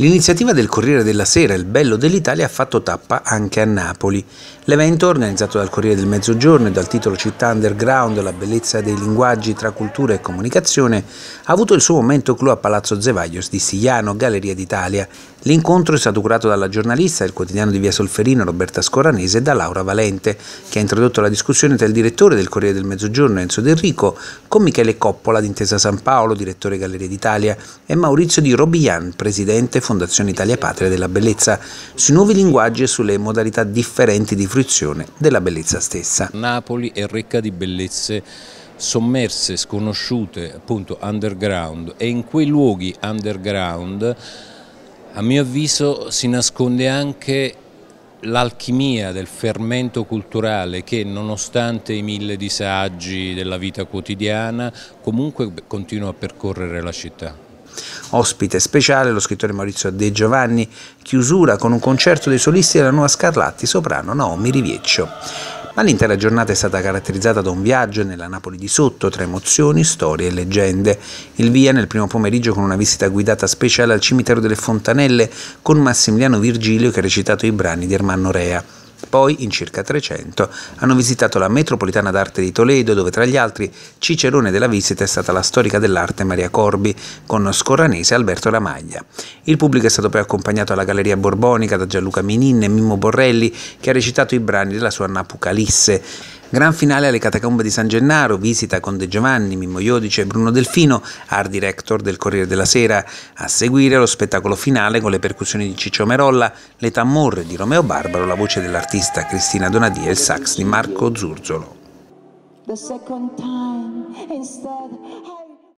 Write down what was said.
L'iniziativa del Corriere della Sera, il Bello dell'Italia, ha fatto tappa anche a Napoli. L'evento, organizzato dal Corriere del Mezzogiorno e dal titolo Città Underground, la bellezza dei linguaggi tra cultura e comunicazione, ha avuto il suo momento clou a Palazzo Zevaglios di Sigliano, Galleria d'Italia. L'incontro è stato curato dalla giornalista del quotidiano di Via Solferino Roberta Scoranese e da Laura Valente, che ha introdotto la discussione tra il direttore del Corriere del Mezzogiorno Enzo Del Rico con Michele Coppola d'Intesa San Paolo, direttore Galleria d'Italia, e Maurizio Di Robiglian, presidente Fondazione Italia Patria della Bellezza, sui nuovi linguaggi e sulle modalità differenti di fruizione della bellezza stessa. Napoli è ricca di bellezze sommerse, sconosciute, appunto underground e in quei luoghi underground a mio avviso si nasconde anche l'alchimia del fermento culturale che nonostante i mille disagi della vita quotidiana comunque continua a percorrere la città. Ospite speciale lo scrittore Maurizio De Giovanni, chiusura con un concerto dei solisti della Nuova Scarlatti, soprano Naomi Rivieccio. Ma l'intera giornata è stata caratterizzata da un viaggio nella Napoli di sotto tra emozioni, storie e leggende. Il via nel primo pomeriggio con una visita guidata speciale al cimitero delle Fontanelle con Massimiliano Virgilio che ha recitato i brani di Ermanno Rea. Poi, in circa 300, hanno visitato la Metropolitana d'Arte di Toledo, dove tra gli altri Cicerone della visita è stata la storica dell'arte Maria Corbi, con scorranese Alberto Ramaglia. Il pubblico è stato poi accompagnato alla Galleria Borbonica da Gianluca Minin e Mimmo Borrelli, che ha recitato i brani della sua Napucalisse. Gran finale alle Catacombe di San Gennaro, visita con De Giovanni, Mimmo Iodice e Bruno Delfino, art director del Corriere della Sera. A seguire lo spettacolo finale con le percussioni di Ciccio Merolla, l'età morre di Romeo Barbaro, la voce dell'artista Cristina Donadia e il sax di Marco Zurzolo.